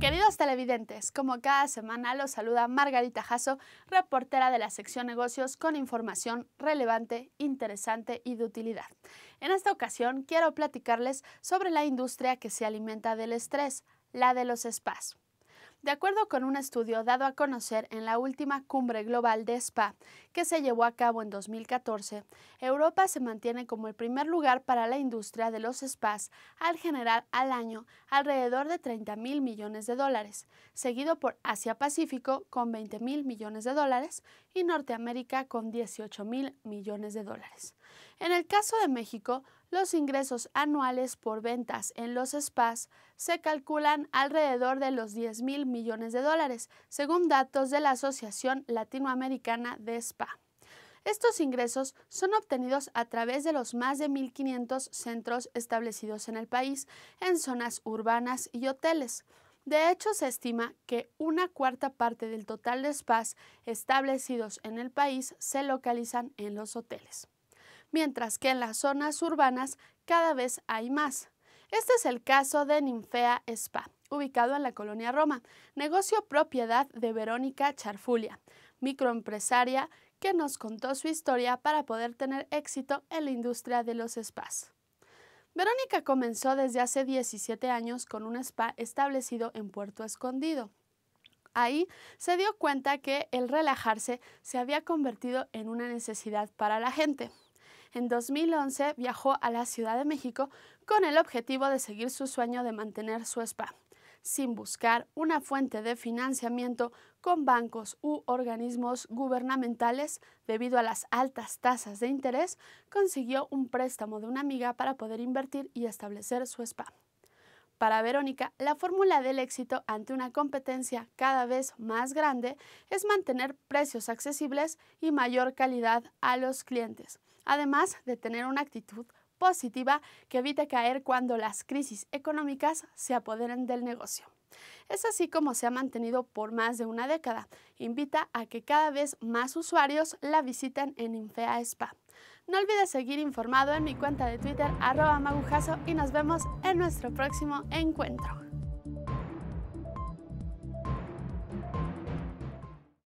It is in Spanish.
Queridos televidentes, como cada semana los saluda Margarita Jasso, reportera de la sección negocios con información relevante, interesante y de utilidad. En esta ocasión quiero platicarles sobre la industria que se alimenta del estrés, la de los spas. De acuerdo con un estudio dado a conocer en la última cumbre global de SPA, que se llevó a cabo en 2014, Europa se mantiene como el primer lugar para la industria de los spas al generar al año alrededor de 30 mil millones de dólares, seguido por Asia-Pacífico con 20 mil millones de dólares y Norteamérica con 18 mil millones de dólares. En el caso de México, los ingresos anuales por ventas en los spas se calculan alrededor de los 10 mil millones de dólares, según datos de la Asociación Latinoamericana de Spas. Estos ingresos son obtenidos a través de los más de 1.500 centros establecidos en el país, en zonas urbanas y hoteles. De hecho, se estima que una cuarta parte del total de spas establecidos en el país se localizan en los hoteles, mientras que en las zonas urbanas cada vez hay más. Este es el caso de Ninfea Spa, ubicado en la colonia Roma, negocio propiedad de Verónica Charfulia, microempresaria, que nos contó su historia para poder tener éxito en la industria de los spas. Verónica comenzó desde hace 17 años con un spa establecido en Puerto Escondido. Ahí se dio cuenta que el relajarse se había convertido en una necesidad para la gente. En 2011 viajó a la Ciudad de México con el objetivo de seguir su sueño de mantener su spa sin buscar una fuente de financiamiento con bancos u organismos gubernamentales debido a las altas tasas de interés, consiguió un préstamo de una amiga para poder invertir y establecer su spa. Para Verónica, la fórmula del éxito ante una competencia cada vez más grande es mantener precios accesibles y mayor calidad a los clientes, además de tener una actitud positiva que evite caer cuando las crisis económicas se apoderen del negocio. Es así como se ha mantenido por más de una década. Invita a que cada vez más usuarios la visiten en Infea Spa. No olvides seguir informado en mi cuenta de Twitter arroba magujazo y nos vemos en nuestro próximo encuentro.